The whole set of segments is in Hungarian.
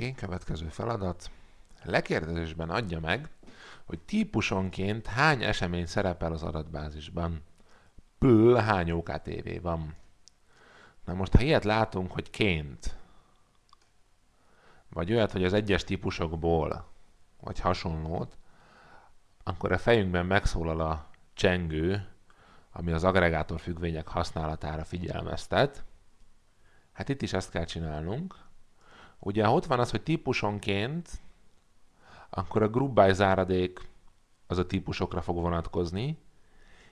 Oké, következő feladat. Lekérdezésben adja meg, hogy típusonként hány esemény szerepel az adatbázisban. Pl hány OKTV van. Na most, ha ilyet látunk, hogy ként, vagy olyat, hogy az egyes típusokból, vagy hasonlót, akkor a fejünkben megszólal a csengő, ami az agregátor függvények használatára figyelmeztet. Hát itt is ezt kell csinálnunk. Ugye ha ott van az, hogy típusonként, akkor a by záradék az a típusokra fog vonatkozni,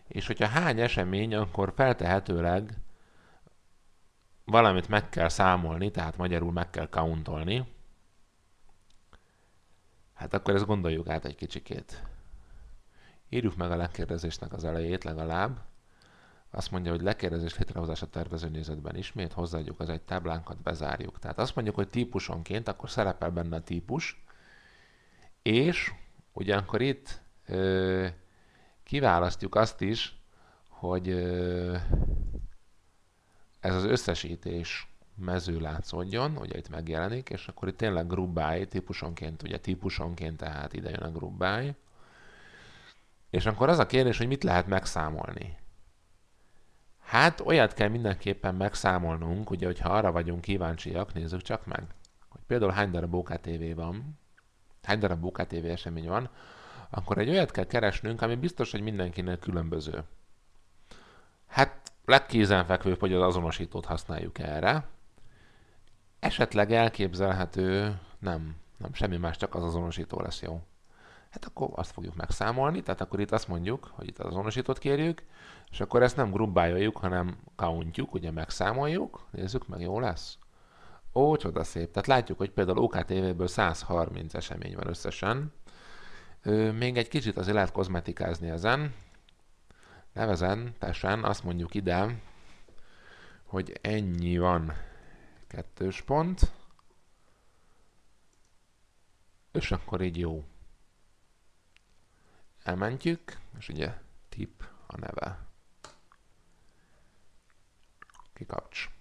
és hogyha hány esemény, akkor feltehetőleg valamit meg kell számolni, tehát magyarul meg kell countolni. Hát akkor ezt gondoljuk át egy kicsikét. Írjuk meg a lekérdezésnek az elejét legalább. Azt mondja, hogy lekérdezés létrehozása tervező nézetben ismét hozzáadjuk az egy táblánkat, bezárjuk. Tehát azt mondjuk, hogy típusonként, akkor szerepel benne a típus, és ugyankor itt ö, kiválasztjuk azt is, hogy ö, ez az összesítés mező látszódjon, ugye itt megjelenik, és akkor itt tényleg grubbáj, típusonként, ugye típusonként, tehát ide jön a grubbáj. És akkor az a kérdés, hogy mit lehet megszámolni. Hát olyat kell mindenképpen megszámolnunk, ugye, hogyha arra vagyunk kíváncsiak, nézzük csak meg, hogy például hány darab OKTV van, hány darab OKTV esemény van, akkor egy olyat kell keresnünk, ami biztos, hogy mindenkinek különböző. Hát legkézenfekvőbb, hogy az azonosítót használjuk erre. Esetleg elképzelhető, nem, nem, semmi más, csak az azonosító lesz jó hát akkor azt fogjuk megszámolni, tehát akkor itt azt mondjuk, hogy itt az azonosítót kérjük, és akkor ezt nem grumbájoljuk, hanem countjuk, ugye megszámoljuk, nézzük meg, jó lesz. Ó, csoda szép. Tehát látjuk, hogy például OKTV-ből 130 esemény van összesen. még egy kicsit azért lehet kozmetikázni ezen. Nevezetesen azt mondjuk ide, hogy ennyi van kettős pont, és akkor így jó elmentjük, és ugye tip a neve. Kikapcs.